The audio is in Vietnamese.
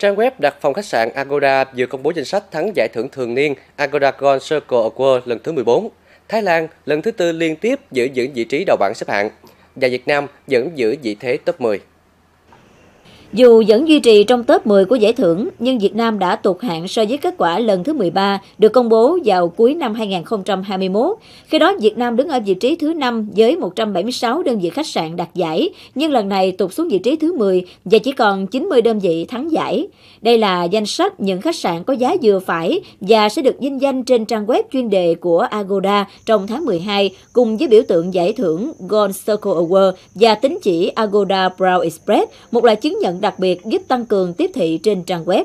Trang web đặt phòng khách sạn Agoda vừa công bố danh sách thắng giải thưởng thường niên Agoda Gold Circle Award lần thứ 14. Thái Lan lần thứ tư liên tiếp giữ vững vị trí đầu bảng xếp hạng và Việt Nam vẫn giữ vị thế top 10. Dù vẫn duy trì trong top 10 của giải thưởng, nhưng Việt Nam đã tụt hạng so với kết quả lần thứ 13 được công bố vào cuối năm 2021. Khi đó, Việt Nam đứng ở vị trí thứ 5 với 176 đơn vị khách sạn đạt giải, nhưng lần này tụt xuống vị trí thứ 10 và chỉ còn 90 đơn vị thắng giải. Đây là danh sách những khách sạn có giá vừa phải và sẽ được vinh danh trên trang web chuyên đề của Agoda trong tháng 12 cùng với biểu tượng giải thưởng Gold Circle Award và tính chỉ Agoda Brown Express, một loại chứng nhận đặc biệt giúp tăng cường tiếp thị trên trang web.